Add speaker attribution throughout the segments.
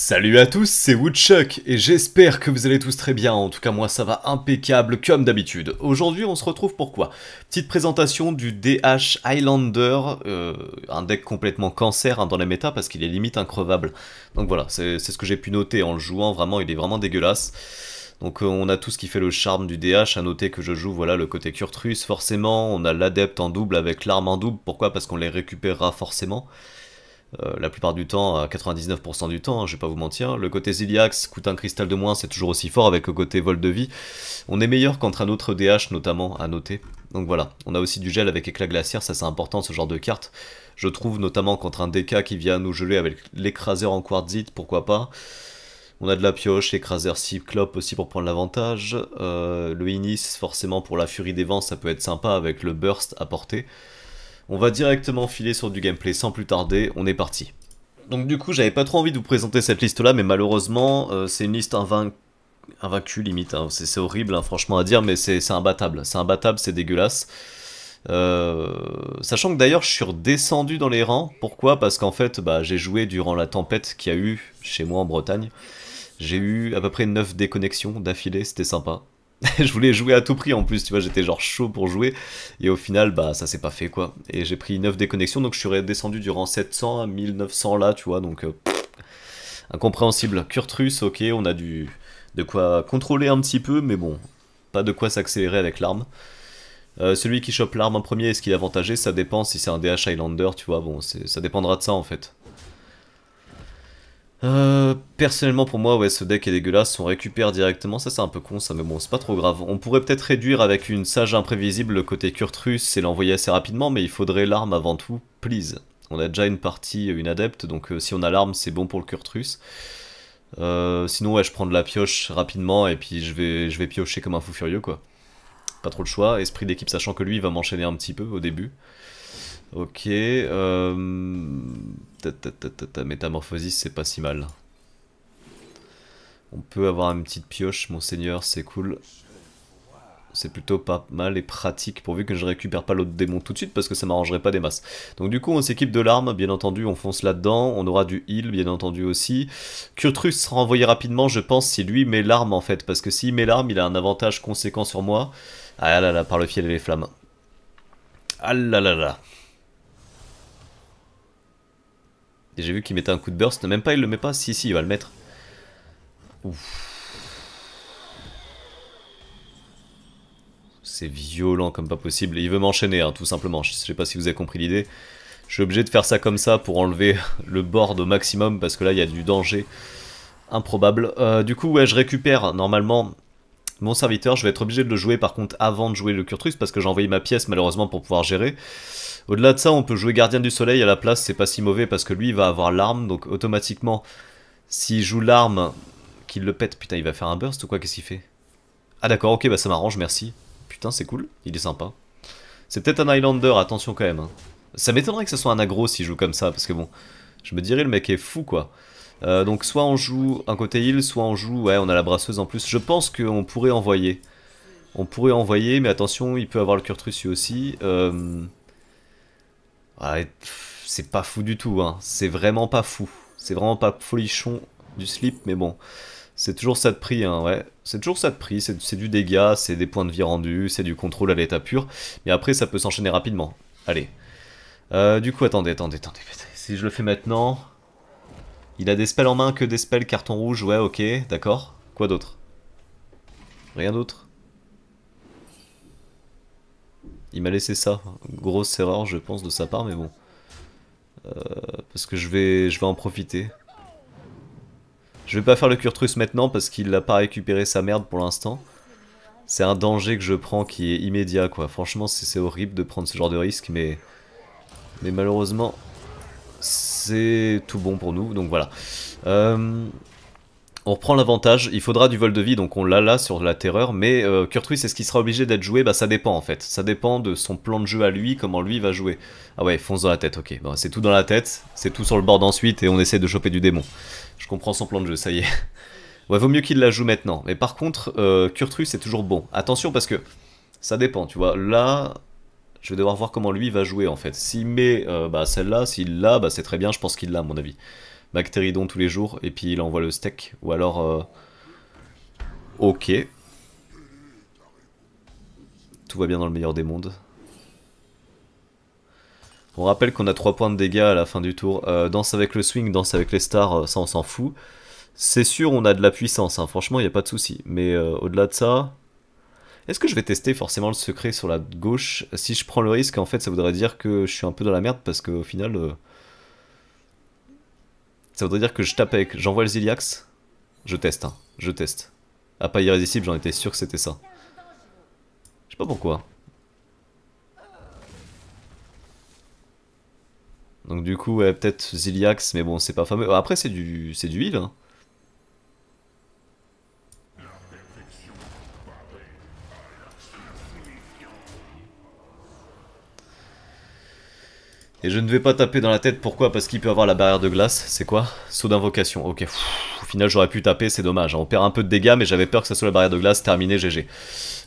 Speaker 1: Salut à tous, c'est Woodchuck et j'espère que vous allez tous très bien, en tout cas moi ça va impeccable comme d'habitude. Aujourd'hui on se retrouve pour quoi Petite présentation du DH Highlander, euh, un deck complètement cancer hein, dans les méta parce qu'il est limite increvable. Donc voilà, c'est ce que j'ai pu noter en le jouant, vraiment il est vraiment dégueulasse. Donc euh, on a tout ce qui fait le charme du DH, à noter que je joue voilà le côté Curtrus forcément, on a l'adepte en double avec l'arme en double, pourquoi Parce qu'on les récupérera forcément. Euh, la plupart du temps, à 99% du temps, hein, je vais pas vous mentir. Le côté Ziliax coûte un cristal de moins, c'est toujours aussi fort avec le côté vol de vie. On est meilleur contre un autre DH notamment, à noter. Donc voilà, on a aussi du gel avec éclat glaciaire, ça c'est important ce genre de carte. Je trouve notamment contre un DK qui vient nous geler avec l'écraser en quartzite, pourquoi pas. On a de la pioche, écraseur cyclope aussi pour prendre l'avantage. Euh, le Inis, forcément pour la furie des vents, ça peut être sympa avec le burst à apporté. On va directement filer sur du gameplay sans plus tarder, on est parti. Donc du coup, j'avais pas trop envie de vous présenter cette liste-là, mais malheureusement, euh, c'est une liste invaincue limite. Hein. C'est horrible, hein, franchement à dire, mais c'est imbattable. C'est imbattable, c'est dégueulasse. Euh, sachant que d'ailleurs je suis redescendu dans les rangs. Pourquoi Parce qu'en fait, bah, j'ai joué durant la tempête qu'il y a eu chez moi en Bretagne. J'ai eu à peu près 9 déconnexions d'affilée, c'était sympa. je voulais jouer à tout prix en plus, tu vois, j'étais genre chaud pour jouer. Et au final, bah ça s'est pas fait quoi. Et j'ai pris 9 déconnexions, donc je suis redescendu durant 700 à 1900 là, tu vois, donc euh, incompréhensible. Kurtrus, ok, on a du de quoi contrôler un petit peu, mais bon, pas de quoi s'accélérer avec l'arme. Euh, celui qui chope l'arme en premier, est-ce qu'il est avantagé Ça dépend si c'est un DH Highlander, tu vois, bon, ça dépendra de ça en fait. Euh, personnellement pour moi ouais ce deck est dégueulasse, on récupère directement, ça c'est un peu con ça mais bon c'est pas trop grave. On pourrait peut-être réduire avec une sage imprévisible le côté Kurtrus et l'envoyer assez rapidement mais il faudrait l'arme avant tout, please. On a déjà une partie, euh, une adepte donc euh, si on a l'arme c'est bon pour le Kurtrus. Euh, sinon ouais je prends de la pioche rapidement et puis je vais, je vais piocher comme un fou furieux quoi. Pas trop le choix, esprit d'équipe sachant que lui il va m'enchaîner un petit peu au début. Ok, euh, métamorphosis c'est pas si mal. On peut avoir une petite pioche, monseigneur, c'est cool. C'est plutôt pas mal et pratique, pourvu que je récupère pas l'autre démon tout de suite, parce que ça m'arrangerait pas des masses. Donc du coup, on s'équipe de l'arme, bien entendu, on fonce là-dedans, on aura du heal, bien entendu aussi. Kurtrus sera envoyé rapidement, je pense, si lui met l'arme en fait, parce que s'il met l'arme, il a un avantage conséquent sur moi. Ah là là, par le fiel et les flammes. Ah là là là. Et j'ai vu qu'il mettait un coup de burst. Même pas, il le met pas. Si, si, il va le mettre. C'est violent comme pas possible. Il veut m'enchaîner, hein, tout simplement. Je sais pas si vous avez compris l'idée. Je suis obligé de faire ça comme ça pour enlever le board au maximum, parce que là, il y a du danger improbable. Euh, du coup, ouais, je récupère normalement mon serviteur. Je vais être obligé de le jouer, par contre, avant de jouer le Curtrus, parce que j'ai envoyé ma pièce, malheureusement, pour pouvoir gérer. Au-delà de ça, on peut jouer Gardien du Soleil à la place, c'est pas si mauvais parce que lui, il va avoir l'arme, donc automatiquement, s'il joue l'arme, qu'il le pète, putain, il va faire un burst ou quoi Qu'est-ce qu'il fait Ah d'accord, ok, bah ça m'arrange, merci. Putain, c'est cool, il est sympa. C'est peut-être un Highlander, attention quand même. Hein. Ça m'étonnerait que ce soit un aggro s'il joue comme ça, parce que bon, je me dirais le mec est fou quoi. Euh, donc soit on joue un côté heal, soit on joue, ouais on a la brasseuse en plus. Je pense qu'on pourrait envoyer. On pourrait envoyer, mais attention, il peut avoir le lui aussi. Euh c'est pas fou du tout, hein. c'est vraiment pas fou. C'est vraiment pas folichon du slip, mais bon. C'est toujours ça de prix, hein, ouais. C'est toujours ça de prix, c'est du dégât, c'est des points de vie rendus, c'est du contrôle à l'état pur. Mais après, ça peut s'enchaîner rapidement. Allez. Euh, du coup, attendez, attendez, attendez. Si je le fais maintenant... Il a des spells en main que des spells carton rouge, ouais, ok, d'accord. Quoi d'autre Rien d'autre il m'a laissé ça. Grosse erreur, je pense, de sa part, mais bon. Euh, parce que je vais, je vais en profiter. Je vais pas faire le Kurtrus maintenant parce qu'il n'a pas récupéré sa merde pour l'instant. C'est un danger que je prends qui est immédiat, quoi. Franchement, c'est horrible de prendre ce genre de risque, mais... Mais malheureusement, c'est tout bon pour nous, donc voilà. Euh, on reprend l'avantage, il faudra du vol de vie, donc on l'a là sur la terreur, mais euh, c'est est-ce qu'il sera obligé d'être joué Bah ça dépend en fait, ça dépend de son plan de jeu à lui, comment lui va jouer. Ah ouais, fonce dans la tête, ok, c'est tout dans la tête, c'est tout sur le bord ensuite, et on essaie de choper du démon. Je comprends son plan de jeu, ça y est. Ouais, vaut mieux qu'il la joue maintenant, mais par contre, euh, c'est est toujours bon. Attention parce que ça dépend, tu vois, là... Je vais devoir voir comment lui va jouer en fait. S'il met euh, bah, celle-là, s'il l'a, bah, c'est très bien, je pense qu'il l'a à mon avis. Bactéridon tous les jours et puis il envoie le steak. Ou alors... Euh, ok. Tout va bien dans le meilleur des mondes. On rappelle qu'on a 3 points de dégâts à la fin du tour. Euh, danse avec le swing, danse avec les stars, euh, ça on s'en fout. C'est sûr, on a de la puissance, hein. franchement, il n'y a pas de souci. Mais au-delà de ça... Est-ce que je vais tester forcément le secret sur la gauche Si je prends le risque, en fait, ça voudrait dire que je suis un peu dans la merde, parce qu'au final, ça voudrait dire que je tape avec... J'envoie le Ziliax. Je teste, hein. Je teste. À pas irrésistible, j'en étais sûr que c'était ça. Je sais pas pourquoi. Donc du coup, ouais, peut-être Ziliax, mais bon, c'est pas fameux. Après, c'est du, c'est du heal. Hein. Et je ne vais pas taper dans la tête, pourquoi Parce qu'il peut avoir la barrière de glace, c'est quoi Saut d'invocation, ok. au final j'aurais pu taper, c'est dommage. Hein. On perd un peu de dégâts, mais j'avais peur que ça soit la barrière de glace, terminé, GG.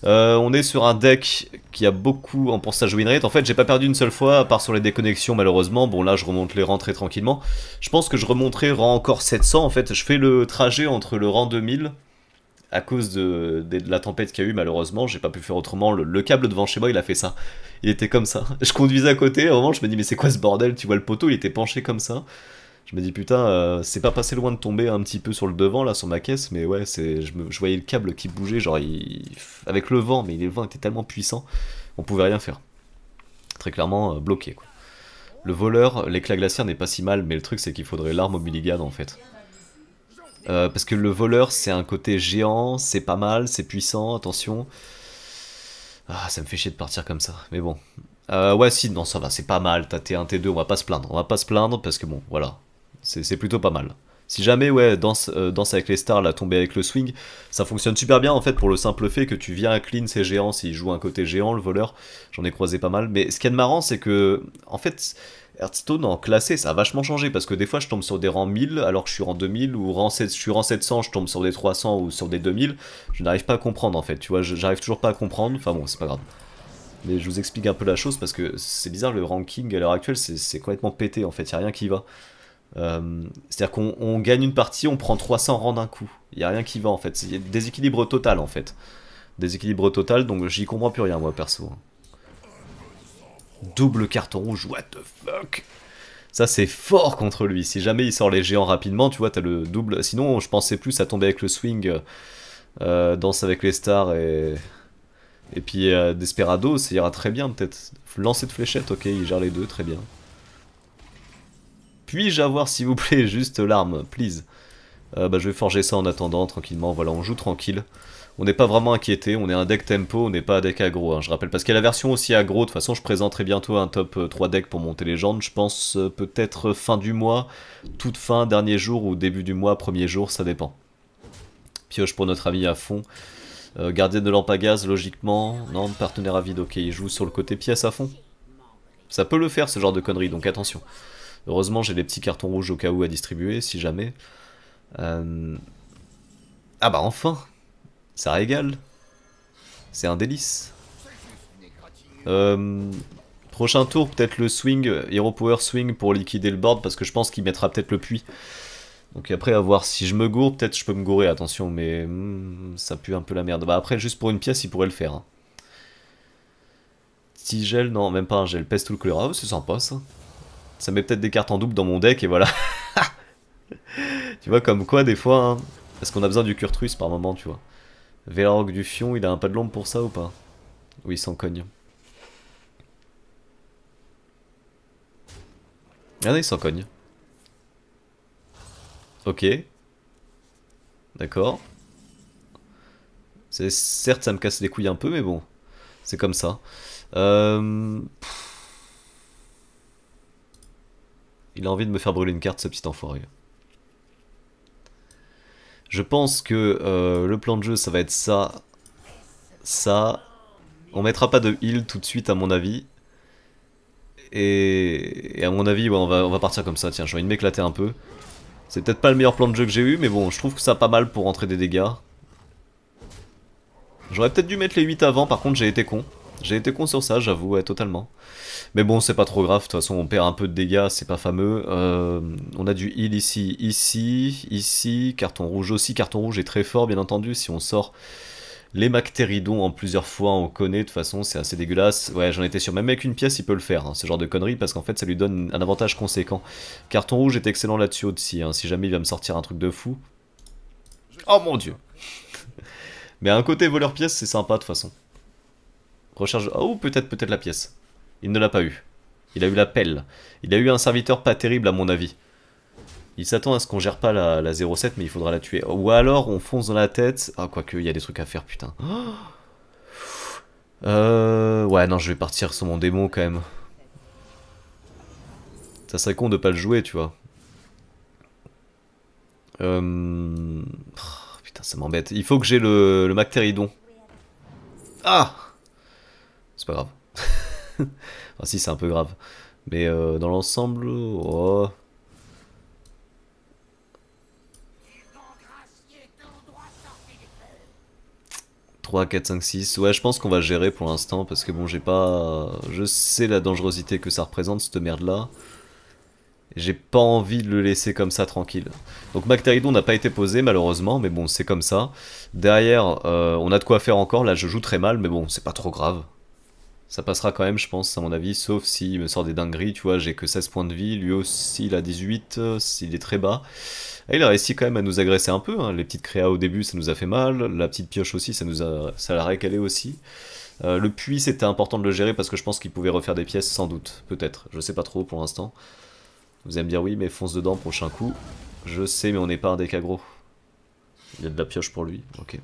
Speaker 1: Euh, on est sur un deck qui a beaucoup en pourcentage win rate. En fait j'ai pas perdu une seule fois, à part sur les déconnexions malheureusement. Bon là je remonte les rangs très tranquillement. Je pense que je remonterai rang encore 700, en fait. Je fais le trajet entre le rang 2000 à cause de, la tempête qu'il y a eu, malheureusement, j'ai pas pu faire autrement. Le, câble devant chez moi, il a fait ça. Il était comme ça. Je conduisais à côté, à un moment, je me dis, mais c'est quoi ce bordel Tu vois le poteau, il était penché comme ça. Je me dis, putain, euh, c'est pas passé loin de tomber un petit peu sur le devant, là, sur ma caisse, mais ouais, c'est, je, voyais le câble qui bougeait, genre, avec le vent, mais le vent était tellement puissant, on pouvait rien faire. Très clairement, euh, bloqué, Le voleur, l'éclat glaciaire n'est pas si mal, mais le truc, c'est qu'il faudrait l'arme au en fait. Euh, parce que le voleur, c'est un côté géant, c'est pas mal, c'est puissant, attention. Ah, ça me fait chier de partir comme ça, mais bon. Euh, ouais, si, non, ça va, c'est pas mal, t'as T1, T2, on va pas se plaindre. On va pas se plaindre parce que bon, voilà, c'est plutôt pas mal. Si jamais, ouais, danse, euh, avec les stars, la tomber avec le swing, ça fonctionne super bien en fait pour le simple fait que tu viens à clean ces géants s'ils jouent un côté géant, le voleur, j'en ai croisé pas mal. Mais ce qui est marrant, c'est que, en fait, Hearthstone en classé, ça a vachement changé parce que des fois je tombe sur des rangs 1000 alors que je suis en 2000 ou rang je suis rang 700, je tombe sur des 300 ou sur des 2000. Je n'arrive pas à comprendre en fait, tu vois, j'arrive toujours pas à comprendre. Enfin bon, c'est pas grave. Mais je vous explique un peu la chose parce que c'est bizarre, le ranking à l'heure actuelle c'est complètement pété en fait, il a rien qui va. Euh, c'est-à-dire qu'on gagne une partie, on prend 300 rangs d'un coup. Il a rien qui va en fait. C'est déséquilibre total en fait. Déséquilibre total, donc j'y comprends plus rien moi perso. Hein. Double carton rouge, what the fuck ça, c'est fort contre lui. Si jamais il sort les géants rapidement, tu vois, t'as le double. Sinon, je pensais plus à tomber avec le swing, euh, danse avec les stars et. Et puis euh, Desperado, ça ira très bien peut-être. Lancer de fléchette, ok, il gère les deux, très bien. Puis-je avoir, s'il vous plaît, juste l'arme, please euh, Bah, je vais forger ça en attendant, tranquillement. Voilà, on joue tranquille on n'est pas vraiment inquiété, on est un deck tempo, on n'est pas un deck aggro, hein, je rappelle. Parce qu'il y a la version aussi aggro, de toute façon je présenterai bientôt un top 3 euh, deck pour monter légende, je pense euh, peut-être fin du mois, toute fin, dernier jour ou début du mois, premier jour, ça dépend. Pioche pour notre ami à fond. Euh, gardien de gaz, logiquement. Non, partenaire à vide, ok, il joue sur le côté pièce à fond. Ça peut le faire ce genre de conneries, donc attention. Heureusement, j'ai des petits cartons rouges au cas où à distribuer, si jamais. Ah bah enfin ça régale. C'est un délice. Euh, prochain tour, peut-être le swing, Hero Power Swing pour liquider le board, parce que je pense qu'il mettra peut-être le puits. Donc après, à voir si je me gourre, peut-être je peux me gourer, attention, mais hmm, ça pue un peu la merde. Bah après, juste pour une pièce, il pourrait le faire. Si hein. Petit gel, non, même pas un gel, peste tout le couleur. Ah, c'est sympa ça. Ça met peut-être des cartes en double dans mon deck, et voilà. tu vois, comme quoi, des fois, hein, parce qu'on a besoin du Kurtrus par moment, tu vois. Vélorg du Fion, il a un pas de l'ombre pour ça ou pas Oui, il s'en cogne. Ah non, il s'en cogne. Ok. D'accord. Certes, ça me casse les couilles un peu, mais bon. C'est comme ça. Euh, il a envie de me faire brûler une carte, ce petit enfoiré. Je pense que euh, le plan de jeu, ça va être ça. Ça. On mettra pas de heal tout de suite, à mon avis. Et, et à mon avis, on, va, on va partir comme ça. Tiens, j'ai envie de m'éclater un peu. C'est peut-être pas le meilleur plan de jeu que j'ai eu, mais bon, je trouve que ça a pas mal pour rentrer des dégâts. J'aurais peut-être dû mettre les 8 avant, par contre j'ai été con. J'ai été con sur ça, j'avoue, totalement. Mais bon, c'est pas trop grave, de toute façon, on perd un peu de dégâts, c'est pas fameux. Euh, on a du heal ici, ici, ici, carton rouge aussi. Carton rouge est très fort, bien entendu, si on sort les Mactéridons en plusieurs fois, on connaît, de toute façon, c'est assez dégueulasse. Ouais, j'en étais sûr, même avec une pièce, il peut le faire, hein, ce genre de conneries, parce qu'en fait, ça lui donne un avantage conséquent. Carton rouge est excellent là-dessus aussi, hein, si jamais il va me sortir un truc de fou. Oh mon dieu Mais un côté voleur pièce, c'est sympa, de toute façon. Recherche... Oh, ah, peut-être, peut-être la pièce. Il ne l'a pas eu. Il a eu la pelle. Il a eu un serviteur pas terrible à mon avis. Il s'attend à ce qu'on gère pas la, 07 mais il faudra la tuer. Ou alors on fonce dans la tête. Ah quoique, il y a des trucs à faire putain. Euh, ouais non je vais partir sur mon démon quand même. Ça serait con de pas le jouer tu vois. Euh, putain ça m'embête. Il faut que j'ai le, le Mactéridon. Ah grave. enfin, si, c'est un peu grave. Mais euh, dans l'ensemble, 3, 4, 5, 6. Ouais, je pense qu'on va gérer pour l'instant parce que bon, j'ai pas. Je sais la dangerosité que ça représente, cette merde là. J'ai pas envie de le laisser comme ça tranquille. Donc bactéridon n'a pas été posé malheureusement, mais bon, c'est comme ça. Derrière, euh, on a de quoi faire encore. Là, je joue très mal, mais bon, c'est pas trop grave. Ça passera quand même, je pense, à mon avis, sauf s'il me sort des dingueries, tu vois, j'ai que 16 points de vie, lui aussi il a 18, euh, il est très bas. Et il a réussi quand même à nous agresser un peu, hein. les petites créas au début ça nous a fait mal, la petite pioche aussi ça nous a, ça l'a récalé aussi. Euh, le puits c'était important de le gérer parce que je pense qu'il pouvait refaire des pièces sans doute, peut-être, je sais pas trop pour l'instant. Vous allez me dire oui mais fonce dedans, prochain coup. Je sais mais on n'est pas un deck Il y a de la pioche pour lui, ok.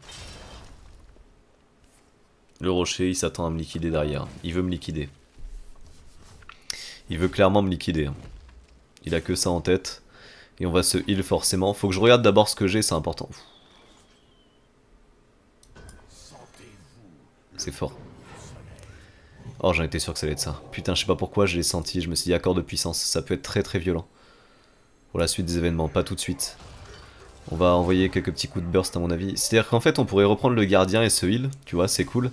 Speaker 1: Le rocher, il s'attend à me liquider derrière. Il veut me liquider. Il veut clairement me liquider. Il a que ça en tête. Et on va se heal forcément. Faut que je regarde d'abord ce que j'ai, c'est important. C'est fort. Oh, j'en étais sûr que ça allait être ça. Putain, je sais pas pourquoi, je l'ai senti. Je me suis dit, accord de puissance, ça peut être très très violent. Pour la suite des événements, pas tout de suite. On va envoyer quelques petits coups de burst à mon avis. C'est-à-dire qu'en fait on pourrait reprendre le gardien et ce heal, tu vois, c'est cool.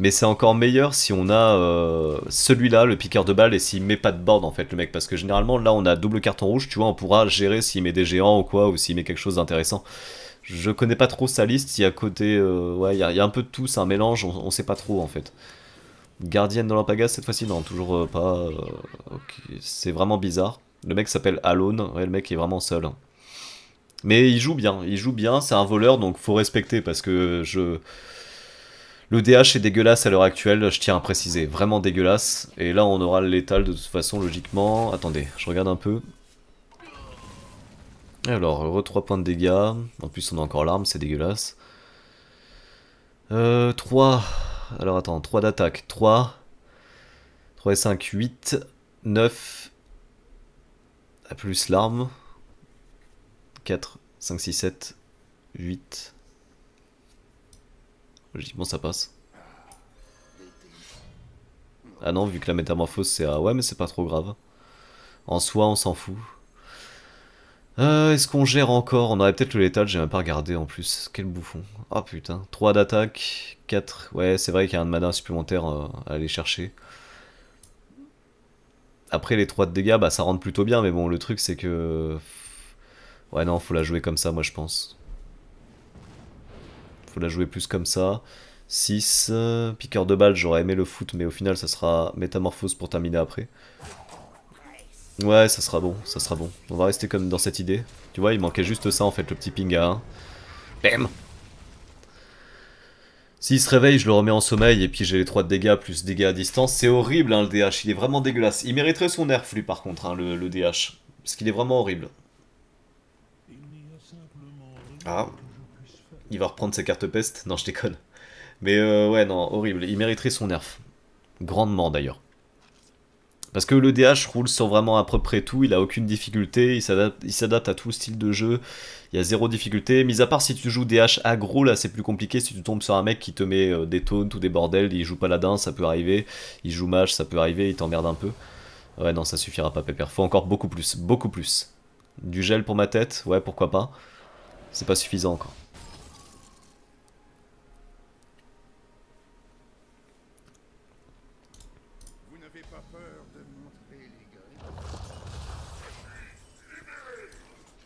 Speaker 1: Mais c'est encore meilleur si on a euh, celui-là, le piqueur de balles, et s'il met pas de board en fait le mec. Parce que généralement là on a double carton rouge, tu vois, on pourra gérer s'il met des géants ou quoi, ou s'il met quelque chose d'intéressant. Je connais pas trop sa liste, il y a côté... Euh, ouais, il y, a, un peu de tout, c'est un mélange, on, ne sait pas trop en fait. Gardienne de l'ampagas cette fois-ci, non, toujours euh, pas... C'est vraiment bizarre. Le mec s'appelle Alone, ouais, le mec est vraiment seul. Hein. Mais il joue bien, il joue bien, c'est un voleur, donc faut respecter parce que je. Le DH est dégueulasse à l'heure actuelle, je tiens à préciser, vraiment dégueulasse. Et là on aura l'étal de toute façon logiquement. Attendez, je regarde un peu. Alors, heureux 3 points de dégâts. En plus on a encore l'arme, c'est dégueulasse. Euh, 3. Alors attends, 3 d'attaque. 3. 3 et 5, 8. 9. Plus l'arme. 4, 5, 6, 7, 8. Logiquement, ça passe. Ah non, vu que la métamorphose, c'est Ouais, mais c'est pas trop grave. En soi, on s'en fout. Euh, est-ce qu'on gère encore On aurait peut-être le létal, j'ai même pas regardé en plus. Quel bouffon. Ah oh, putain. 3 d'attaque, 4... Ouais, c'est vrai qu'il y a un de mana supplémentaire euh, à aller chercher. Après, les 3 de dégâts, bah ça rentre plutôt bien, mais bon, le truc, c'est que... Ouais, non, faut la jouer comme ça, moi, je pense. Faut la jouer plus comme ça. 6, euh, piqueur de balles, j'aurais aimé le foot, mais au final, ça sera métamorphose pour terminer après. Ouais, ça sera bon, ça sera bon. On va rester comme dans cette idée. Tu vois, il manquait juste ça, en fait, le petit pinga. à hein. Bam S'il se réveille, je le remets en sommeil, et puis j'ai les 3 de dégâts, plus dégâts à distance. C'est horrible, hein, le DH, il est vraiment dégueulasse. Il mériterait son nerf, lui, par contre, hein, le, le DH. Parce qu'il est vraiment horrible. Ah. Il va reprendre sa carte peste. Non, je déconne. Mais euh, ouais, non, horrible. Il mériterait son nerf. Grandement d'ailleurs. Parce que le DH roule sur vraiment à peu près tout, il a aucune difficulté, il s'adapte à tout style de jeu, il y a zéro difficulté, mis à part si tu joues DH aggro, là c'est plus compliqué, si tu tombes sur un mec qui te met euh, des taunts ou des bordels, il joue paladin, ça peut arriver, il joue mage, ça peut arriver, il t'emmerde un peu. Ouais non, ça suffira pas Pépère, faut encore beaucoup plus, beaucoup plus. Du gel pour ma tête, ouais pourquoi pas. C'est pas suffisant encore.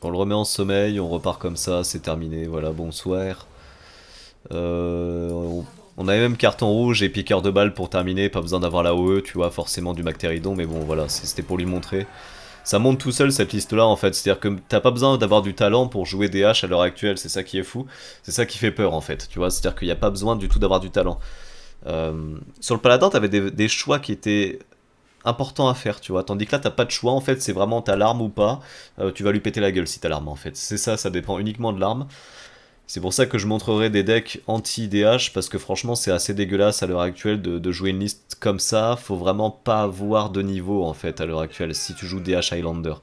Speaker 1: On le remet en sommeil, on repart comme ça, c'est terminé, voilà, bonsoir. Euh, on, avait même carton rouge et piqueur de balles pour terminer, pas besoin d'avoir la OE, tu vois, forcément du mactéridon, mais bon, voilà, c'était pour lui montrer ça monte tout seul cette liste là en fait. C'est-à-dire que t'as pas besoin d'avoir du talent pour jouer des haches à l'heure actuelle, c'est ça qui est fou, c'est ça qui fait peur en fait, tu vois. C'est-à-dire qu'il n'y a pas besoin du tout d'avoir du talent. Euh, sur le paladin, t'avais des, choix qui étaient importants à faire, tu vois. Tandis que là, t'as pas de choix, en fait, c'est vraiment t'as l'arme ou pas. Euh, tu vas lui péter la gueule si t'as l'arme, en fait. C'est ça, ça dépend uniquement de l'arme. C'est pour ça que je montrerai des decks anti-DH, parce que franchement c'est assez dégueulasse à l'heure actuelle de, jouer une liste comme ça, faut vraiment pas avoir de niveau en fait à l'heure actuelle si tu joues DH Highlander.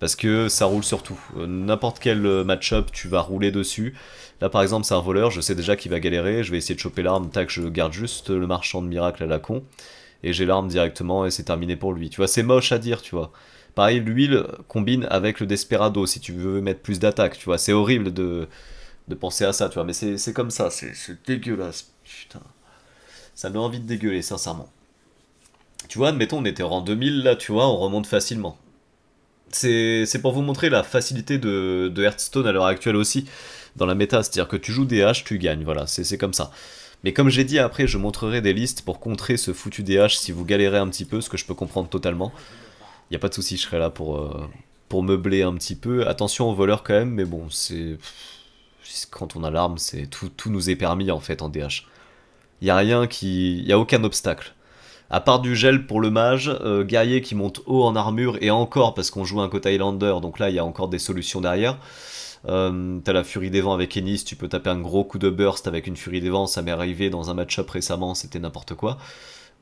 Speaker 1: Parce que ça roule sur tout. Euh, n'importe quel euh, match-up, tu vas rouler dessus. Là par exemple c'est un voleur, je sais déjà qu'il va galérer, je vais essayer de choper l'arme, tac, je garde juste le marchand de miracle à la con, et j'ai l'arme directement et c'est terminé pour lui. Tu vois, c'est moche à dire, tu vois. Pareil, l'huile combine avec le Desperado si tu veux mettre plus d'attaque, tu vois, c'est horrible de de penser à ça, tu vois. Mais c'est comme ça, c'est dégueulasse. Putain. Ça me donne envie de dégueuler, sincèrement. Tu vois, admettons, on était en 2000, là, tu vois, on remonte facilement. C'est pour vous montrer la facilité de, de Hearthstone à l'heure actuelle aussi, dans la méta. C'est-à-dire que tu joues DH, tu gagnes, voilà, c'est comme ça. Mais comme j'ai dit après, je montrerai des listes pour contrer ce foutu DH si vous galérez un petit peu, ce que je peux comprendre totalement. Il a pas de souci, je serai là pour, euh, pour meubler un petit peu. Attention aux voleurs quand même, mais bon, c'est quand on a l'arme, c'est tout, tout nous est permis en fait en DH. Il y a rien qui, il y a aucun obstacle. À part du gel pour le mage, euh, guerrier qui monte haut en armure et encore parce qu'on joue un côté Highlander, donc là il y a encore des solutions derrière. Euh, t'as la furie des vents avec Ennis, tu peux taper un gros coup de burst avec une furie des vents, ça m'est arrivé dans un match-up récemment, c'était n'importe quoi.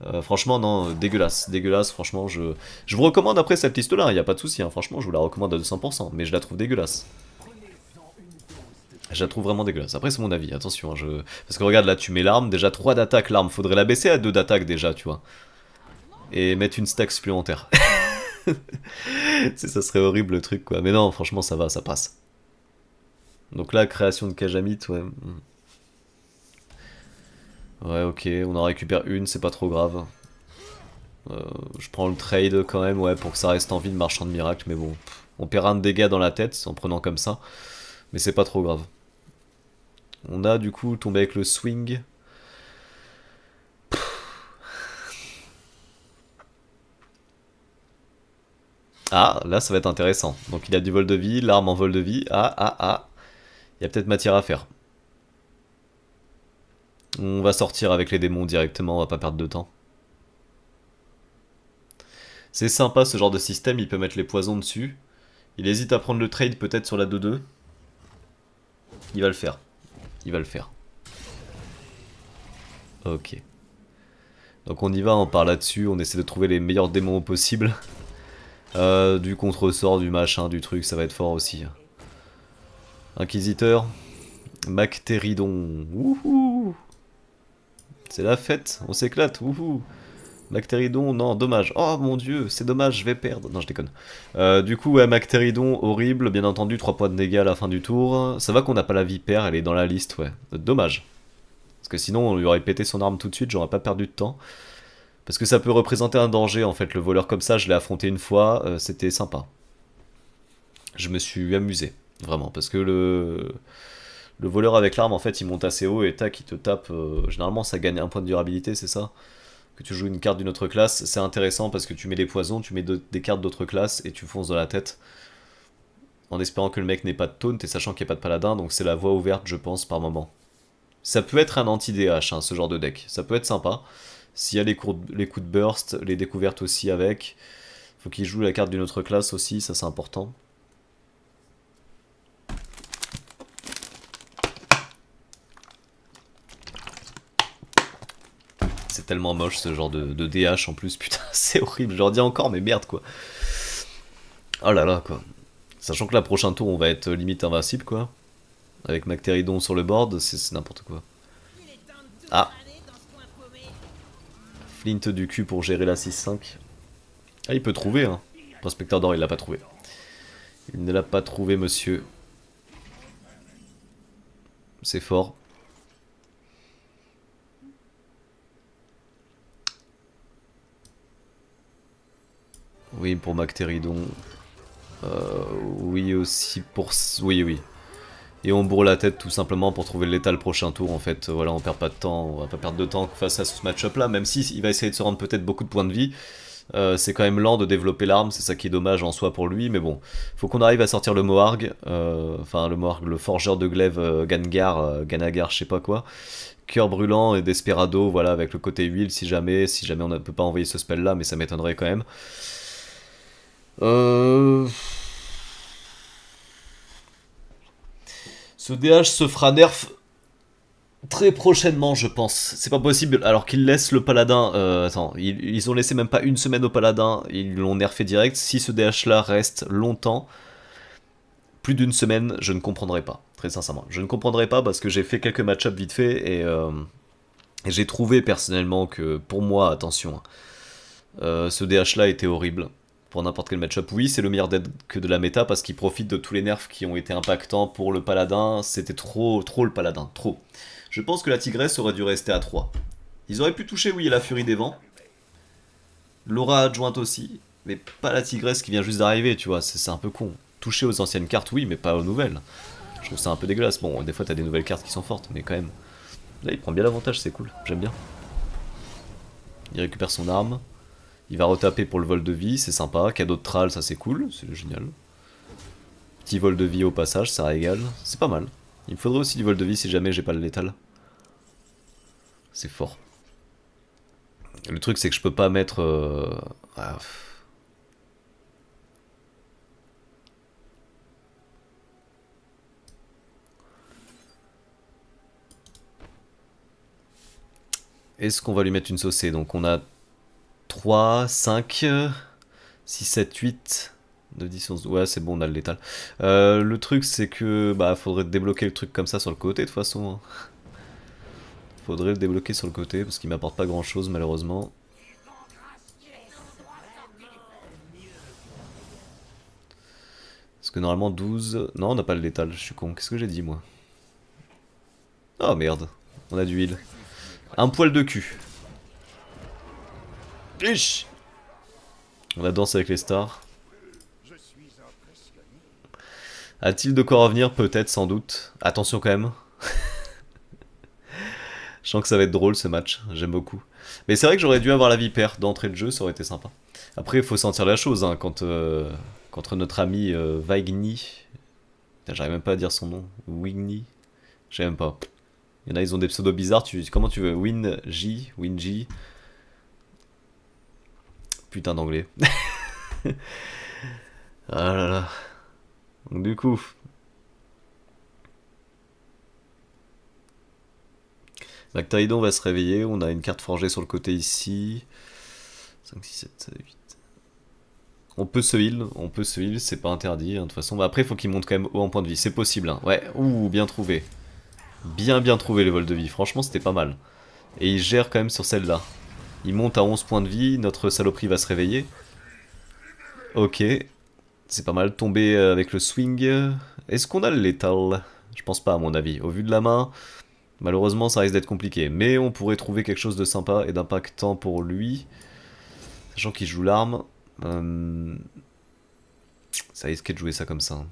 Speaker 1: Euh, franchement, non, dégueulasse, dégueulasse, franchement, je, je vous recommande après cette liste-là, il hein, n'y a pas de souci, hein, franchement, je vous la recommande à 200%, mais je la trouve dégueulasse. Je trouve vraiment dégueulasse. Après, c'est mon avis, attention. Hein, parce que regarde, là, tu mets l'arme. Déjà, 3 d'attaque, l'arme. Faudrait la baisser à 2 d'attaque, déjà, tu vois. Et mettre une stack supplémentaire. ça serait horrible, le truc, quoi. Mais non, franchement, ça va, ça passe. Donc là, création de kajamite, ouais. Hmm. Ouais, ok, on en récupère une, c'est pas trop grave. Euh, je prends le trade quand même, ouais, pour que ça reste en vie de marchand de miracle, mais bon. On perd un dégât dans la tête en prenant comme ça, mais c'est pas trop grave. On a du coup tombé avec le swing. Ah, là ça va être intéressant. Donc il a du vol de vie, l'arme en vol de vie. Ah, ah, ah. Il y a peut-être matière à faire. On va sortir avec les démons directement, on va pas perdre de temps. C'est sympa ce genre de système, il peut mettre les poisons dessus. Il hésite à prendre le trade peut-être sur la 2-2. Il va le faire il va le faire. Ok. Donc on y va, on part là-dessus, on essaie de trouver les meilleurs démons possibles. Euh, du contresort, du machin, du truc, ça va être fort aussi. Inquisiteur, Macteridon. wouhou C'est la fête, on s'éclate, wouhou Mactéridon, non, dommage. Oh mon dieu, c'est dommage, je vais perdre. Non, je déconne. Euh, du coup, ouais, Mactéridon, horrible, bien entendu, 3 points de dégâts à la fin du tour. Ça va qu'on n'a pas la vipère, elle est dans la liste, ouais. Dommage. Parce que sinon, on lui aurait pété son arme tout de suite, j'aurais pas perdu de temps. Parce que ça peut représenter un danger, en fait. Le voleur comme ça, je l'ai affronté une fois, euh, c'était sympa. Je me suis amusé, vraiment. Parce que le... Le voleur avec l'arme, en fait, il monte assez haut et tac, il te tape. Euh, généralement, ça gagne un point de durabilité, c'est ça que tu joues une carte d'une autre classe, c'est intéressant parce que tu mets des poisons, tu mets des cartes d'autres classes et tu fonces dans la tête en espérant que le mec n'ait pas de taunt et sachant qu'il n'y a pas de paladin, donc c'est la voie ouverte, je pense, par moment. Ça peut être un anti-DH, hein, ce genre de deck. Ça peut être sympa. S'il y a les, les, coups de burst, les découvertes aussi avec. Faut qu'il joue la carte d'une autre classe aussi, ça c'est important. tellement moche ce genre de, DH en plus, putain, c'est horrible, je leur dis encore, mais merde quoi. Oh là là quoi. Sachant que la prochain tour, on va être limite invincible quoi. Avec Macteridon sur le board, c'est n'importe quoi. Ah Flint du cul pour gérer la 6-5. Ah, il peut trouver, hein. Prospecteur d'or, il l'a pas trouvé. Il ne l'a pas trouvé, monsieur. C'est fort. Oui, pour Mactéridon. Euh, oui, aussi pour... Oui, oui. Et on bourre la tête tout simplement pour trouver l'état le prochain tour, en fait. Voilà, on perd pas de temps, on va pas perdre de temps face à ce match-up-là, même si il va essayer de se rendre peut-être beaucoup de points de vie. Euh, c'est quand même lent de développer l'arme, c'est ça qui est dommage en soi pour lui, mais bon. Faut qu'on arrive à sortir le Moarg, euh, enfin le Moarg, le forgeur de glaive Ganagar, Ganagar, je sais pas quoi. Cœur brûlant et Desperado, voilà, avec le côté huile si jamais, si jamais on ne peut pas envoyer ce spell là, mais ça m'étonnerait quand même. Euh, ce DH se fera nerf très prochainement, je pense. C'est pas possible. Alors qu'ils laissent le paladin. Euh, attends, ils, ont laissé même pas une semaine au paladin. Ils l'ont nerfé direct. Si ce DH là reste longtemps, plus d'une semaine, je ne comprendrai pas. Très sincèrement, je ne comprendrai pas parce que j'ai fait quelques match vite fait euh, et, j'ai trouvé personnellement que pour moi, attention, ce DH là était horrible pour n'importe quel matchup, Oui, c'est le meilleur deck de la méta parce qu'il profite de tous les nerfs qui ont été impactants pour le paladin. C'était trop, trop le paladin, trop. Je pense que la tigresse aurait dû rester à 3. Ils auraient pu toucher, oui, la furie des vents. L'aura adjointe aussi, mais pas la tigresse qui vient juste d'arriver, tu vois, c'est un peu con. Toucher aux anciennes cartes, oui, mais pas aux nouvelles. Je trouve ça un peu dégueulasse. Bon, des fois t'as des nouvelles cartes qui sont fortes, mais quand même. Là, il prend bien l'avantage, c'est cool, j'aime bien. Il récupère son arme. Il va retaper pour le vol de vie, c'est sympa. Cadeau de tral, ça c'est cool, c'est génial. Petit vol de vie au passage, ça régale. C'est pas mal. Il me faudrait aussi du vol de vie si jamais j'ai pas le létal. C'est fort. Le truc c'est que je peux pas mettre... Euh, ah, Est-ce qu'on va lui mettre une saucée Donc on a 3, 5, 6, 7, 8, 9, 10, 11. Ouais, c'est bon, on a le létal. Euh, le truc, c'est que bah faudrait débloquer le truc comme ça sur le côté de toute façon. Hein. Faudrait le débloquer sur le côté parce qu'il m'apporte pas grand chose malheureusement. Parce que normalement 12... Non, on n'a pas le létal, je suis con. Qu'est-ce que j'ai dit moi Oh merde, on a du heal. Un poil de cul. On a dansé avec les stars. A-t-il de quoi revenir Peut-être, sans doute. Attention quand même. Je sens que ça va être drôle ce match, j'aime beaucoup. Mais c'est vrai que j'aurais dû avoir la vipère d'entrée de jeu, ça aurait été sympa. Après, il faut sentir la chose, hein, quand, contre euh, notre ami euh, j'arrive même pas à dire son nom, Wigny, J'aime pas. Il y en a, ils ont des pseudos bizarres, tu, comment tu veux Win J, Win putain d'anglais. ah là là. du coup. Lactaridon va se réveiller. On a une carte forgée sur le côté ici. 5, 6, 7, 8. On peut se heal, on peut se heal, c'est pas interdit. Hein, de toute façon, bah, après, faut il faut qu'il monte quand même haut en point de vie. C'est possible, hein. Ouais, Ou bien trouvé. Bien, bien trouvé le vol de vie. Franchement, c'était pas mal. Et il gère quand même sur celle-là. Il monte à 11 points de vie, notre saloperie va se réveiller. Ok, c'est pas mal, tomber euh, avec le swing. Est-ce qu'on a le létal Je pense pas à mon avis. Au vu de la main, malheureusement ça risque d'être compliqué. Mais on pourrait trouver quelque chose de sympa et d'impactant pour lui. Sachant qu'il joue l'arme. Euh, ça risque de jouer ça comme ça.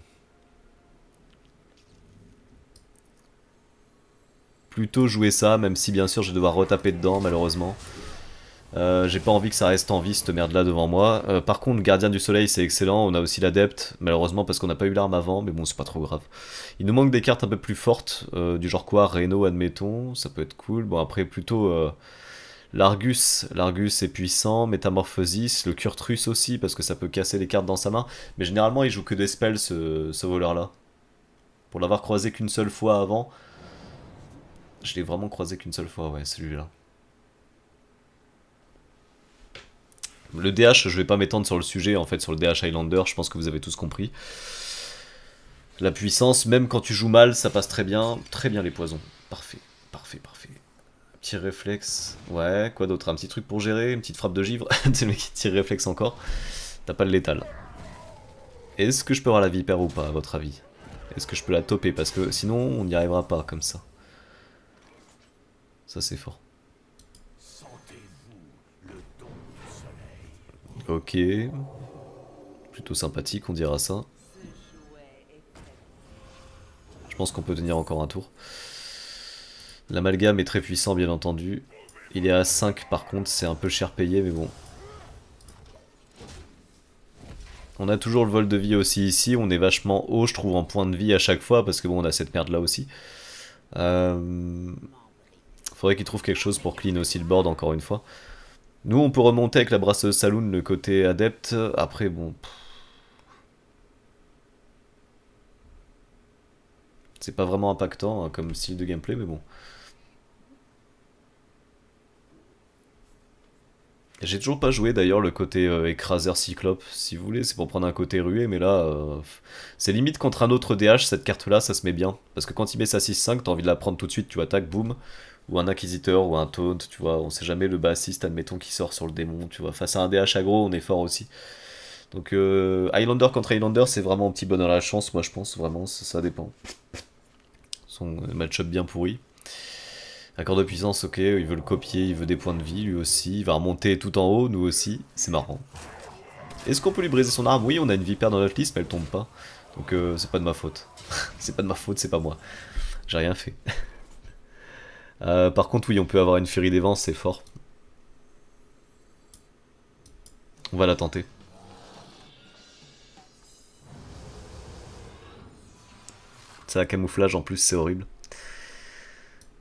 Speaker 1: Plutôt jouer ça, même si bien sûr je vais devoir retaper dedans malheureusement. Euh, j'ai pas envie que ça reste en vie cette merde là devant moi. Euh, par contre, Gardien du Soleil c'est excellent, on a aussi l'adepte, malheureusement parce qu'on n'a pas eu l'arme avant, mais bon c'est pas trop grave. Il nous manque des cartes un peu plus fortes, euh, du genre quoi, Reno admettons, ça peut être cool. Bon après plutôt l'Argus, l'Argus est puissant, Métamorphosis, le kurtrus aussi parce que ça peut casser les cartes dans sa main, mais généralement il joue que des spells ce, ce voleur là. Pour l'avoir croisé qu'une seule fois avant, je l'ai vraiment croisé qu'une seule fois ouais celui-là. Le DH, je vais pas m'étendre sur le sujet, en fait, sur le DH Highlander, je pense que vous avez tous compris. La puissance, même quand tu joues mal, ça passe très bien. Très bien les poisons. Parfait, parfait, parfait. Petit réflexe. Ouais, quoi d'autre Un petit truc pour gérer Une petite frappe de givre C'est le mec qui tire réflexe encore. T'as pas de létal. Est-ce que je peux avoir la vipère ou pas, à votre avis Est-ce que je peux la toper Parce que sinon, on n'y arrivera pas comme ça. Ça, c'est fort. Ok. Plutôt sympathique, on dira ça. Je pense qu'on peut tenir encore un tour. L'amalgame est très puissant, bien entendu. Il est à 5 par contre, c'est un peu cher payé, mais bon. On a toujours le vol de vie aussi ici, on est vachement haut, je trouve, en point de vie à chaque fois, parce que bon, on a cette merde là aussi. Euh, faudrait qu'il trouve quelque chose pour clean aussi le board, encore une fois. Nous, on peut remonter avec la Brasse saloon le côté adepte. Après, bon... C'est pas vraiment impactant hein, comme style de gameplay, mais bon. J'ai toujours pas joué d'ailleurs le côté euh, écraser cyclope, si vous voulez, c'est pour prendre un côté rué, mais là, euh, c'est limite contre un autre DH, cette carte-là, ça se met bien. Parce que quand il met sa 6-5, t'as envie de la prendre tout de suite, tu attaques, boum ou un Inquisiteur ou un Taunt, tu vois. On sait jamais le bassiste, admettons, qui sort sur le démon, tu vois. Face à un DH aggro, on est fort aussi. Donc euh, Highlander contre Highlander, c'est vraiment un petit bonheur à la chance, moi je pense, vraiment, ça, dépend. Son match-up bien pourri. Accord de puissance, ok, il veut le copier, il veut des points de vie, lui aussi. Il va remonter tout en haut, nous aussi, c'est marrant. Est-ce qu'on peut lui briser son arme Oui, on a une vipère dans notre liste, mais elle tombe pas. Donc euh, c'est pas de ma faute. c'est pas de ma faute, c'est pas moi. J'ai rien fait. Euh, par contre, oui, on peut avoir une furie des vents, c'est fort. On va la tenter. C'est un camouflage en plus, c'est horrible.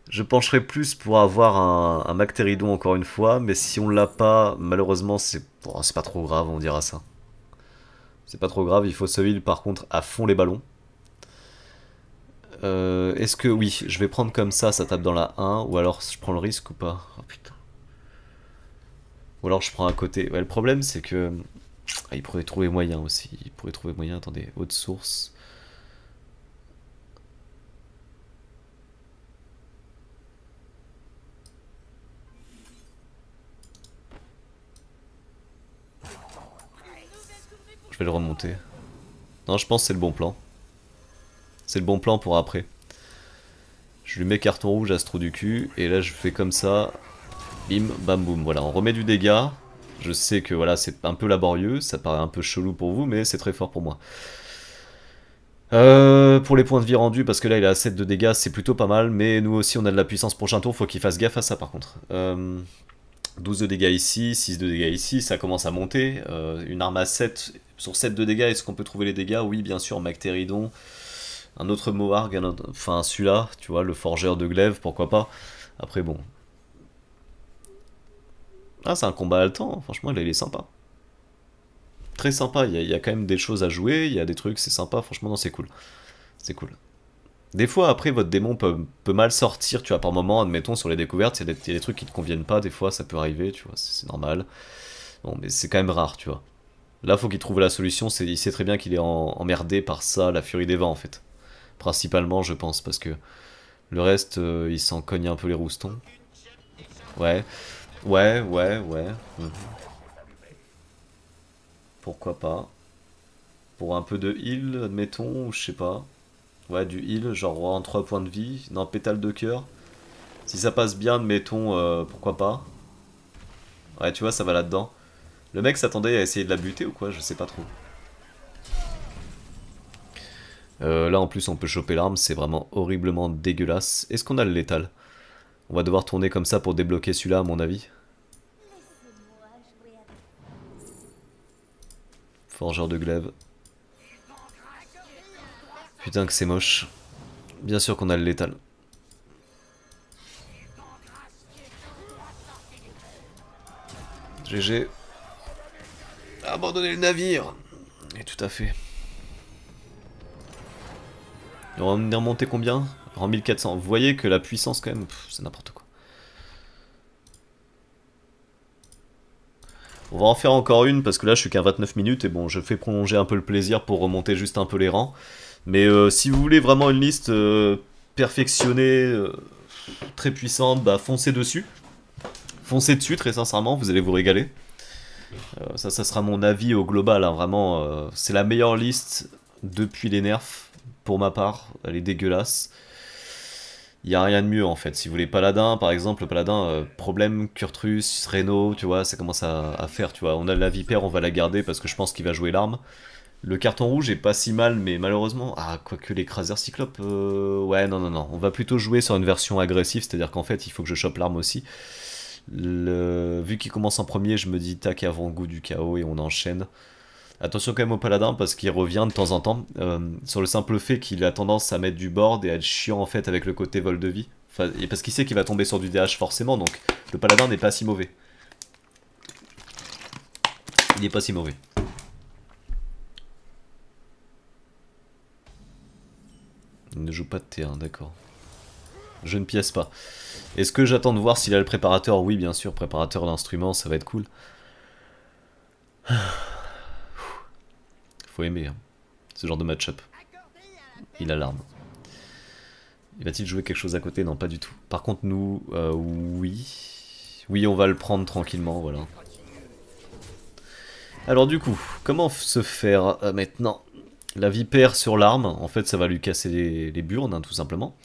Speaker 1: Je pencherai plus pour avoir un, un encore une fois, mais si on l'a pas, malheureusement, c'est oh, c'est pas trop grave, on dira ça. C'est pas trop grave, il faut se Seville par contre à fond les ballons. Euh, est-ce que... Oui, je vais prendre comme ça, ça tape dans la 1, ou alors je prends le risque ou pas oh, putain. Ou alors je prends à côté. le problème c'est que... Ah, il pourrait trouver moyen aussi. Il pourrait trouver moyen. Attendez, haute source. Je vais le remonter. Non, je pense que c'est le bon plan. C'est le bon plan pour après. Je lui mets carton rouge à ce trou du cul. Et là, je fais comme ça. Bim, bam, boum. Voilà, on remet du dégât. Je sais que voilà, c'est un peu laborieux. Ça paraît un peu chelou pour vous, mais c'est très fort pour moi. Euh, pour les points de vie rendus, parce que là il a à 7 de dégâts, c'est plutôt pas mal, mais nous aussi on a de la puissance prochain tour, faut qu'il fasse gaffe à ça par contre. 12 euh, de dégâts ici, 6 de dégâts ici, ça commence à monter. Euh, une arme à 7, sur 7 de dégâts, est-ce qu'on peut trouver les dégâts Oui bien sûr, Mactéridon, un autre Moarg, enfin celui-là, tu vois, le forgeur de glaive, pourquoi pas. Après, bon. Ah, c'est un combat haletant, franchement, il est sympa. Très sympa, il y, a, quand même des choses à jouer, il y a des trucs, c'est sympa, franchement, non, c'est cool. C'est cool. Des fois, après, votre démon peut, mal sortir, tu vois, par moment, admettons, sur les découvertes, il y, a des, trucs qui ne te conviennent pas, des fois, ça peut arriver, tu vois, c'est normal. Bon, mais c'est quand même rare, tu vois. Là, faut qu'il trouve la solution. Il sait très bien qu'il est emmerdé par ça, la furie des vents, en fait. Principalement, je pense, parce que le reste, il euh, ils s'en cogne un peu les roustons. Ouais, ouais, ouais, ouais. Mhm. Pourquoi pas Pour un peu de heal, admettons, ou je sais pas. Ouais, du heal, genre en 3 points de vie, non, pétale de cœur. Si ça passe bien, admettons, euh, pourquoi pas Ouais, tu vois, ça va là-dedans. Le mec s'attendait à essayer de la buter ou quoi Je sais pas trop. Euh, là en plus on peut choper l'arme, c'est vraiment horriblement dégueulasse. Est-ce qu'on a le létal On va devoir tourner comme ça pour débloquer celui-là à mon avis. Forgeur de glaive. Putain que c'est moche. Bien sûr qu'on a le létal. GG. Abandonner le navire Et tout à fait. On on en remonter combien En 1400. Vous voyez que la puissance quand même, c'est n'importe quoi. On va en faire encore une parce que là je suis qu'à 29 minutes et bon je fais prolonger un peu le plaisir pour remonter juste un peu les rangs. Mais euh, si vous voulez vraiment une liste euh, perfectionnée, euh, très puissante, bah foncez dessus. Foncez dessus très sincèrement, vous allez vous régaler. ça, ça sera mon avis au global, hein. vraiment c'est la meilleure liste depuis les nerfs pour ma part, elle est dégueulasse. Il n'y a rien de mieux en fait. Si vous voulez Paladin, par exemple, Paladin, euh, problème, Kurtrus, Reno, tu vois, ça commence à, faire, tu vois. On a la Vipère, on va la garder parce que je pense qu'il va jouer l'arme. Le carton rouge est pas si mal, mais malheureusement... Ah, quoique l'écraser Cyclope... Euh... Ouais, non, non, non. On va plutôt jouer sur une version agressive, c'est-à-dire qu'en fait, il faut que je chope l'arme aussi. Le... Vu qu'il commence en premier, je me dis tac avant goût du chaos et on enchaîne. Attention quand même au paladin parce qu'il revient de temps en temps euh, sur le simple fait qu'il a tendance à mettre du board et à être chiant en fait avec le côté vol de vie. et parce qu'il sait qu'il va tomber sur du DH forcément donc le paladin n'est pas si mauvais. Il n'est pas si mauvais. Il ne joue pas de T1, d'accord. Je ne pièce pas. Est-ce que j'attends de voir s'il a le préparateur Oui, bien sûr, préparateur d'instruments, ça va être cool. Faut aimer hein. ce genre de match-up. Il a l'arme. Il va-t-il jouer quelque chose à côté Non, pas du tout. Par contre, nous, euh, oui. Oui, on va le prendre tranquillement, voilà. Alors du coup, comment se faire euh, maintenant La vipère sur l'arme, en fait ça va lui casser les, burnes hein, tout simplement.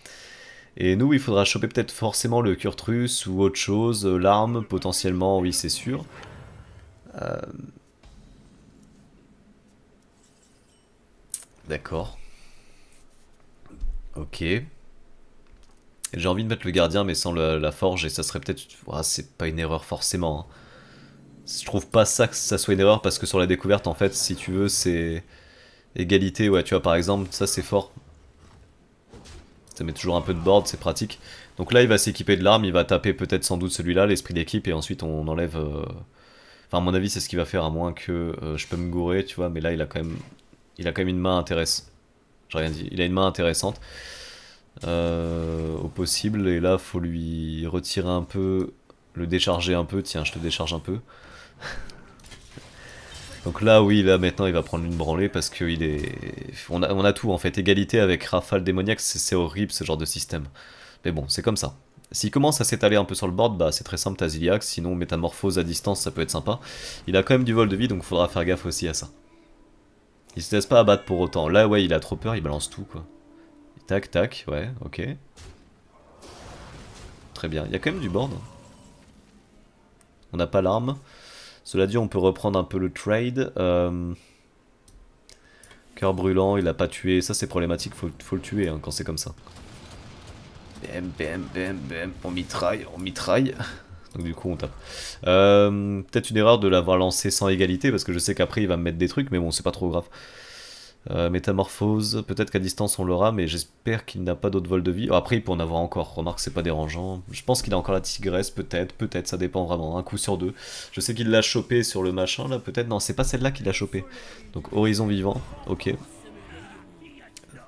Speaker 1: Et nous il faudra choper peut-être forcément le Kurtrus ou autre chose, euh, l'arme potentiellement, oui c'est sûr. D'accord. Ok. J'ai envie de mettre le gardien, mais sans la forge, et ça serait peut-être... Ah, c'est pas une erreur forcément. Hein. Je trouve pas ça que ça soit une erreur, parce que sur la découverte, en fait, si tu veux, c'est... Égalité, ouais, tu vois, par exemple, ça c'est fort. Ça met toujours un peu de board, c'est pratique. Donc là, il va s'équiper de l'arme, il va taper peut-être sans doute celui-là, l'esprit d'équipe, et ensuite on enlève... Euh, enfin, à mon avis, c'est ce qu'il va faire, à moins que euh, je peux me gourer, tu vois, mais là, il a quand même il a quand même une main intéressante. J'ai rien dit. Il a une main intéressante. Euh, au possible. Et là, faut lui retirer un peu, le décharger un peu. Tiens, je te décharge un peu. Donc là, oui, là maintenant, il va prendre une branlée parce qu'il est. On a, tout en fait. Égalité avec Rafale démoniaque, c'est horrible ce genre de système. Mais bon, c'est comme ça. S'il commence à s'étaler un peu sur le board, bah c'est très simple, Tasiliax, sinon métamorphose à distance, ça peut être sympa. Il a quand même du vol de vie, donc il faudra faire gaffe aussi à ça. Il se laisse pas abattre pour autant. Là, ouais, il a trop peur, il balance tout, quoi. tac, tac, ouais, ok. Très bien. Il y a quand même du board. On n'a pas l'arme. Cela dit, on peut reprendre un peu le trade. Euh, cœur brûlant, il a pas tué. Ça, c'est problématique, faut, faut le tuer hein, quand c'est comme ça. Bam, bam, bam, bam. On mitraille, on mitraille. Donc du coup on tape. Euh, peut-être une erreur de l'avoir lancé sans égalité parce que je sais qu'après il va me mettre des trucs mais bon c'est pas trop grave. Euh, métamorphose, peut-être qu'à distance on l'aura mais j'espère qu'il n'a pas d'autres vols de vie. Oh, après il peut en avoir encore, remarque c'est pas dérangeant. Je pense qu'il a encore la tigresse, peut-être, peut-être, ça dépend vraiment, un coup sur deux. Je sais qu'il l'a chopé sur le machin là, peut-être, non c'est pas celle-là qu'il a chopé. Donc horizon vivant, ok.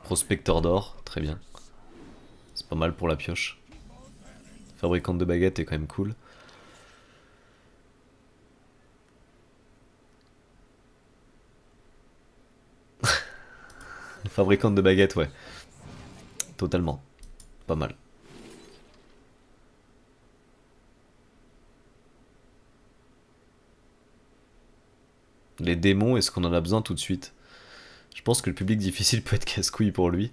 Speaker 1: Prospecteur d'or, très bien. C'est pas mal pour la pioche fabricante de baguettes est quand même cool. Fabricante de baguettes, ouais. Totalement. Pas mal. Les démons, est-ce qu'on en a besoin tout de suite Je pense que le public difficile peut être casse-couille pour lui.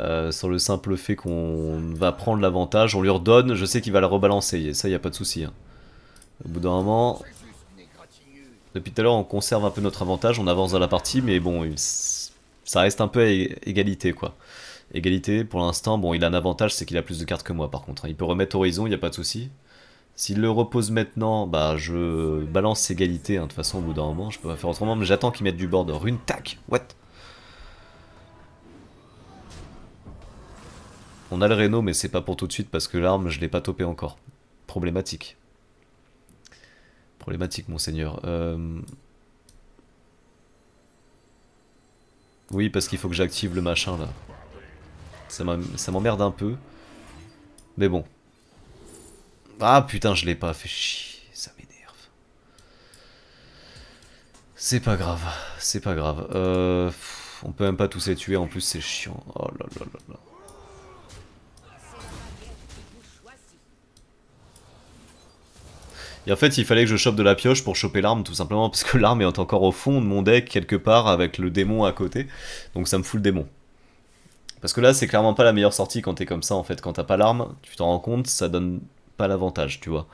Speaker 1: Euh, sur le simple fait qu'on va prendre l'avantage, on lui redonne, je sais qu'il va la rebalancer, Et ça il n'y a pas de souci. Hein. Au bout d'un moment, depuis tout à l'heure on conserve un peu notre avantage, on avance dans la partie, mais bon, ça reste un peu égalité, quoi. Égalité, pour l'instant, bon, il a un avantage, c'est qu'il a plus de cartes que moi, par contre. Hein. Il peut remettre Horizon, il n'y a pas de souci. S'il le repose maintenant, bah je balance égalité, hein, de toute façon au bout d'un moment, je peux faire autrement, mais j'attends qu'il mette du board. Rune, tac, what On a le Reno, mais c'est pas pour tout de suite parce que l'arme, je l'ai pas topé encore. Problématique. Problématique, mon seigneur. Euh... Oui, parce qu'il faut que j'active le machin là. Ça m'emmerde un peu. Mais bon. Ah putain, je l'ai pas fait chier. Ça m'énerve. C'est pas grave. C'est pas grave. Euh, on peut même pas tous les tuer en plus, c'est chiant. Oh là là là là. Et en fait, il fallait que je chope de la pioche pour choper l'arme, tout simplement, parce que l'arme est encore au fond de mon deck, quelque part, avec le démon à côté. Donc ça me fout le démon. Parce que là, c'est clairement pas la meilleure sortie quand t'es comme ça, en fait. Quand t'as pas l'arme, tu t'en rends compte, ça donne pas l'avantage, tu vois.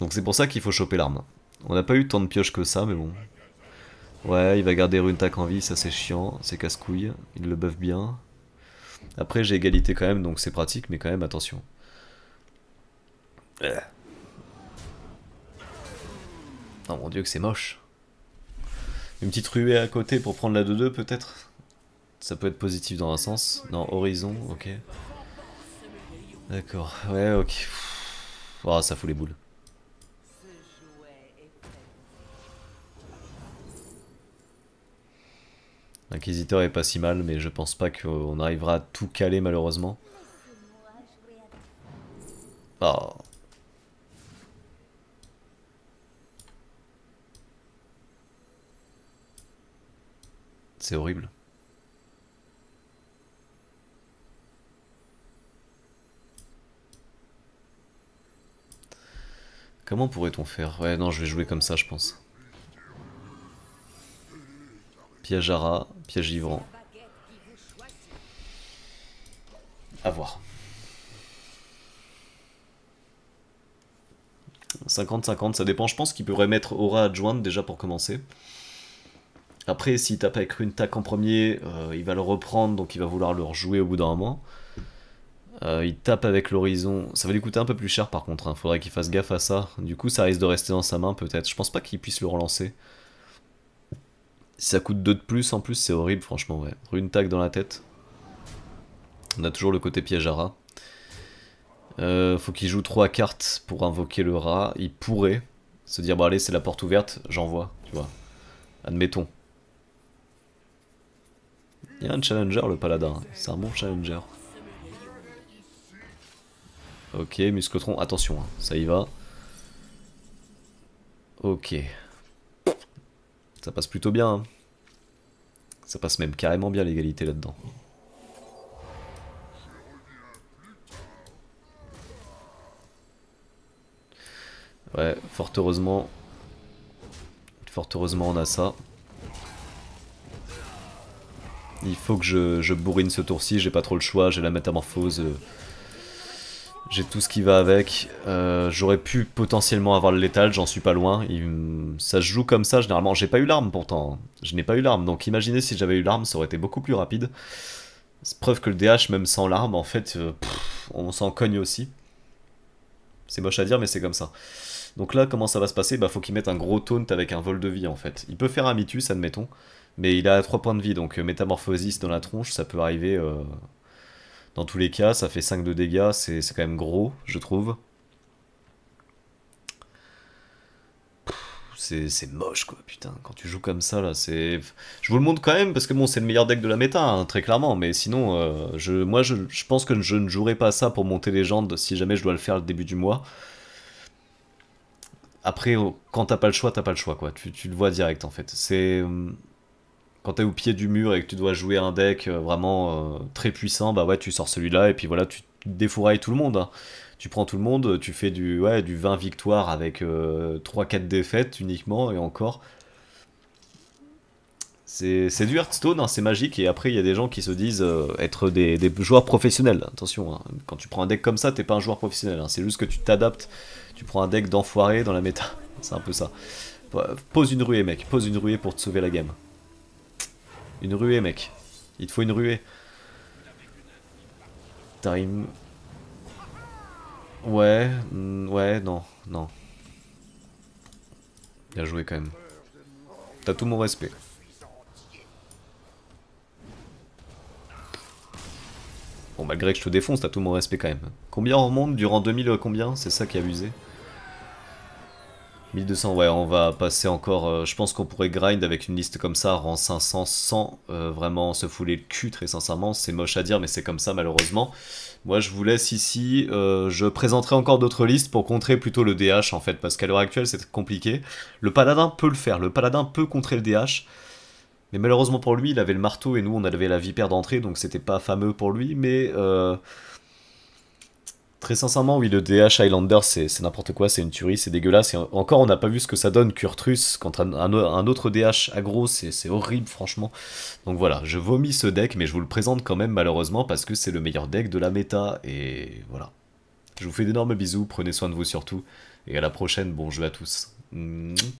Speaker 1: Donc c'est pour ça qu'il faut choper l'arme. On n'a pas eu tant de pioches que ça, mais bon. Ouais, il va garder tac en vie, ça c'est chiant, c'est casse-couille, il le buff bien. Après, j'ai égalité quand même, donc c'est pratique, mais quand même, attention. Euh. Oh mon dieu que c'est moche. Une petite ruée à côté pour prendre la 2-2 peut-être Ça peut être positif dans un sens. Non, horizon, ok. D'accord, ouais ok. Oh, ça fout les boules. L'inquisiteur est pas si mal, mais je pense pas qu'on arrivera à tout caler malheureusement. Oh. C'est horrible. Comment pourrait-on faire Ouais, non, je vais jouer comme ça, je pense. Piège à rat, piège vivant. A voir. 50-50, ça dépend. Je pense qu'il pourrait mettre aura adjointe déjà pour commencer. Après, s'il tape avec une tac en premier, euh, il va le reprendre, donc il va vouloir le rejouer au bout d'un moment. Euh, il tape avec l'horizon. Ça va lui coûter un peu plus cher par contre, Il hein. faudrait qu'il fasse gaffe à ça. Du coup, ça risque de rester dans sa main peut-être. Je pense pas qu'il puisse le relancer. Si ça coûte 2 de plus en plus, c'est horrible, franchement, ouais. Rune tac dans la tête. On a toujours le côté piège à rat. Euh, faut qu'il joue 3 cartes pour invoquer le rat. Il pourrait se dire, bah allez, c'est la porte ouverte, j'envoie, tu vois. Admettons. Il y a un challenger le paladin, c'est un bon challenger. Ok, muscotron, attention, hein, ça y va. Ok. Ça passe plutôt bien. Hein. Ça passe même carrément bien l'égalité là-dedans. Ouais, fort heureusement. Fort heureusement on a ça. Il faut que je, bourrine ce tour-ci, j'ai pas trop le choix, j'ai la métamorphose, euh, j'ai tout ce qui va avec. Euh, j'aurais pu potentiellement avoir le létal, j'en suis pas loin. ça se joue comme ça, généralement. J'ai pas eu l'arme pourtant, je n'ai pas eu l'arme, donc imaginez si j'avais eu l'arme, ça aurait été beaucoup plus rapide. C'est preuve que le DH, même sans l'arme, en fait, euh, on s'en cogne aussi. C'est moche à dire, mais c'est comme ça. Donc là, comment ça va se passer Bah, faut qu'il mette un gros taunt avec un vol de vie, en fait. Il peut faire un Mitus, admettons. Mais il a 3 points de vie, donc euh, métamorphosis dans la tronche, ça peut arriver. Euh, dans tous les cas, ça fait 5 de dégâts, c'est quand même gros, je trouve. c'est moche quoi, putain. Quand tu joues comme ça là, c'est. Je vous le montre quand même parce que bon, c'est le meilleur deck de la méta, hein, très clairement. Mais sinon, euh, je, moi, je, pense que je ne jouerai pas ça pour monter légende si jamais je dois le faire le début du mois. Après, oh, quand t'as pas le choix, t'as pas le choix quoi. tu le vois direct en fait. C'est hum, quand t'es au pied du mur et que tu dois jouer un deck euh, vraiment euh, très puissant, bah ouais, tu sors celui-là et puis voilà, tu défourailles tout le monde. Hein. Tu prends tout le monde, tu fais du, du 20 victoires avec 3-4 euh, défaites uniquement et encore. C'est du Hearthstone, hein, c'est magique, et après il y a des gens qui se disent être des, joueurs professionnels. Attention, hein, quand tu prends un deck comme ça, t'es pas un joueur professionnel, c'est juste que tu t'adaptes. Tu prends un deck d'enfoiré dans la méta, c'est un peu ça. Pose une ruée, mec, pose une ruée pour te sauver la game. Une ruée, mec. Il te faut une ruée. Time. Ouais, mm, ouais, non, non. Bien joué quand même. T'as tout mon respect. Bon malgré que je te défonce, t'as tout mon respect quand même. Combien on remonte durant 2000 euh, combien C'est ça qui est abusé. 1200, ouais, on va passer encore... Euh, je pense qu'on pourrait grind avec une liste comme ça, rang 500, sans euh, vraiment se fouler le cul, très sincèrement. C'est moche à dire, mais c'est comme ça, malheureusement. Moi, je vous laisse ici. Euh, je présenterai encore d'autres listes pour contrer plutôt le DH, en fait, parce qu'à l'heure actuelle, c'est compliqué. Le paladin peut le faire. Le paladin peut contrer le DH. Mais malheureusement pour lui, il avait le marteau et nous, on avait la vipère d'entrée, donc c'était pas fameux pour lui, mais... Très sincèrement, oui, le DH Highlander, c'est n'importe quoi, c'est une tuerie, c'est dégueulasse. Et encore, on n'a pas vu ce que ça donne, Kurtrus, contre un, autre DH aggro, c'est horrible, franchement. Donc voilà, je vomis ce deck, mais je vous le présente quand même, malheureusement, parce que c'est le meilleur deck de la méta, et voilà. Je vous fais d'énormes bisous, prenez soin de vous surtout, et à la prochaine, bon jeu à tous.